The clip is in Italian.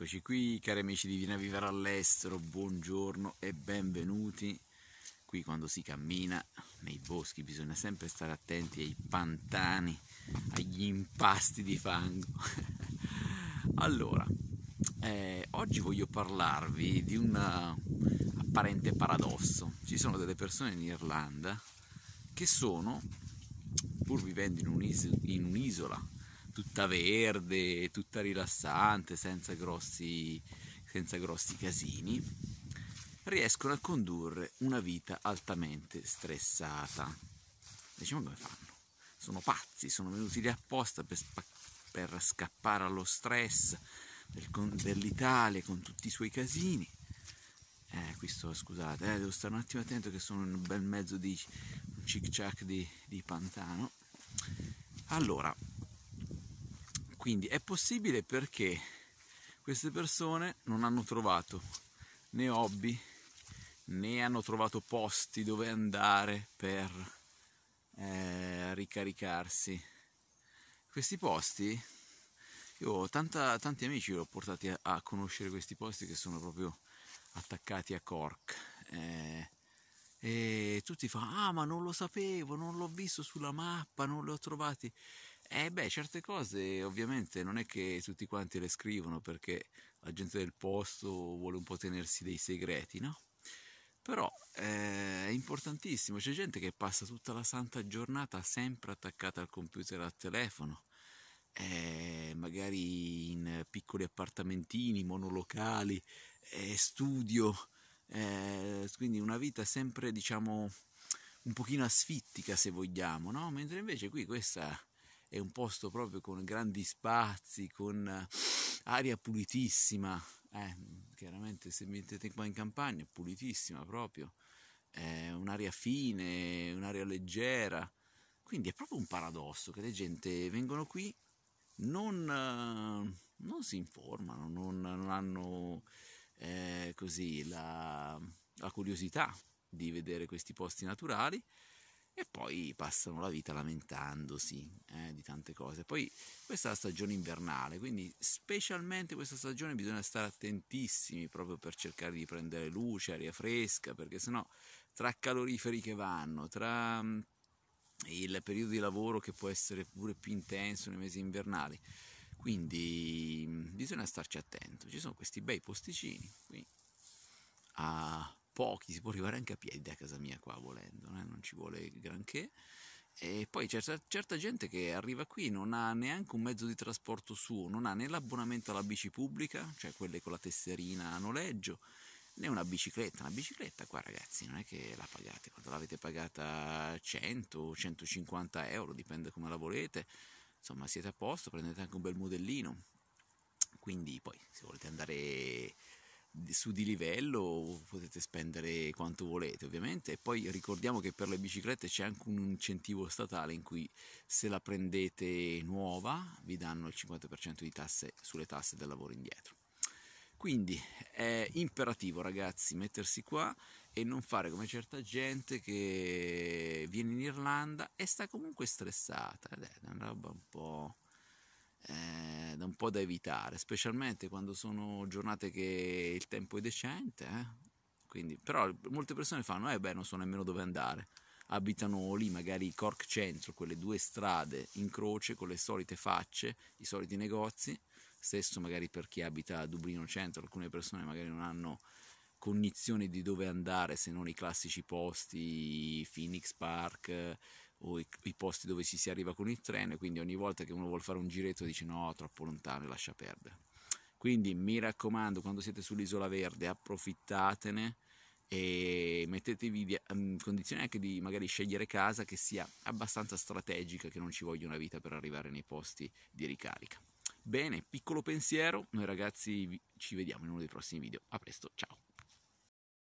Eccoci qui, cari amici di Viena Vivere all'estero, buongiorno e benvenuti. Qui quando si cammina nei boschi bisogna sempre stare attenti ai pantani, agli impasti di fango. allora, eh, oggi voglio parlarvi di un apparente paradosso. Ci sono delle persone in Irlanda che sono, pur vivendo in un'isola tutta verde, tutta rilassante, senza grossi, senza grossi casini, riescono a condurre una vita altamente stressata. Diciamo come fanno? Sono pazzi, sono venuti lì apposta per, per scappare allo stress del, dell'Italia con tutti i suoi casini. Eh, qui sto, scusate, eh, devo stare un attimo attento che sono in un bel mezzo di un cic di, di pantano. Allora, quindi è possibile perché queste persone non hanno trovato né hobby né hanno trovato posti dove andare per eh, ricaricarsi. Questi posti, io ho tanta, tanti amici l'ho portati a, a, conoscere questi posti che sono proprio attaccati a Cork. Eh, e tutti fanno, ah ma non lo sapevo, non l'ho visto sulla mappa, non l'ho trovati. Eh beh, certe cose ovviamente non è che tutti quanti le scrivono perché la gente del posto vuole un po' tenersi dei segreti, no? Però eh, è importantissimo, c'è gente che passa tutta la santa giornata sempre attaccata al computer e al telefono, eh, magari in piccoli appartamentini, monolocali, eh, studio, eh, quindi una vita sempre diciamo un pochino asfittica se vogliamo, no? Mentre invece qui questa è un posto proprio con grandi spazi, con eh, aria pulitissima, eh, chiaramente se mettete qua in campagna è pulitissima proprio, è un'aria fine, un'aria leggera, quindi è proprio un paradosso che le gente vengono qui, non, eh, non si informano, non, non hanno eh, così la, la curiosità di vedere questi posti naturali e poi passano la vita lamentandosi eh, di tante cose. Poi questa è la stagione invernale, quindi specialmente questa stagione bisogna stare attentissimi proprio per cercare di prendere luce, aria fresca, perché sennò tra caloriferi che vanno, tra mm, il periodo di lavoro che può essere pure più intenso nei mesi invernali, quindi mm, bisogna starci attento. Ci sono questi bei posticini qui a pochi, si può arrivare anche a piedi da casa mia qua volendo, eh? non ci vuole granché. E poi c'è certa, certa gente che arriva qui non ha neanche un mezzo di trasporto suo, non ha né l'abbonamento alla bici pubblica, cioè quelle con la tesserina a noleggio, né una bicicletta. Una bicicletta qua ragazzi non è che la pagate, quando l'avete pagata 100 150 euro, dipende come la volete, insomma siete a posto, prendete anche un bel modellino. Quindi poi se volete andare su di livello potete spendere quanto volete ovviamente e poi ricordiamo che per le biciclette c'è anche un incentivo statale in cui se la prendete nuova vi danno il 50% di tasse sulle tasse del lavoro indietro quindi è imperativo ragazzi mettersi qua e non fare come certa gente che viene in Irlanda e sta comunque stressata ed è una roba un po' da un po' da evitare, specialmente quando sono giornate che il tempo è decente. Eh? Quindi, però molte persone fanno, eh beh, non so nemmeno dove andare. Abitano lì, magari Cork Centro, quelle due strade in croce con le solite facce, i soliti negozi. Stesso magari per chi abita a Dublino Centro, alcune persone magari non hanno cognizione di dove andare se non i classici posti, Phoenix Park, o i, i, posti dove ci si arriva con il treno, quindi ogni volta che uno vuole fare un giretto dice no, troppo lontano, lascia perdere. Quindi mi raccomando, quando siete sull'isola verde approfittatene e mettetevi in condizione anche di magari scegliere casa che sia abbastanza strategica, che non ci voglia una vita per arrivare nei posti di ricarica. Bene, piccolo pensiero, noi ragazzi ci vediamo in uno dei prossimi video. A presto, ciao!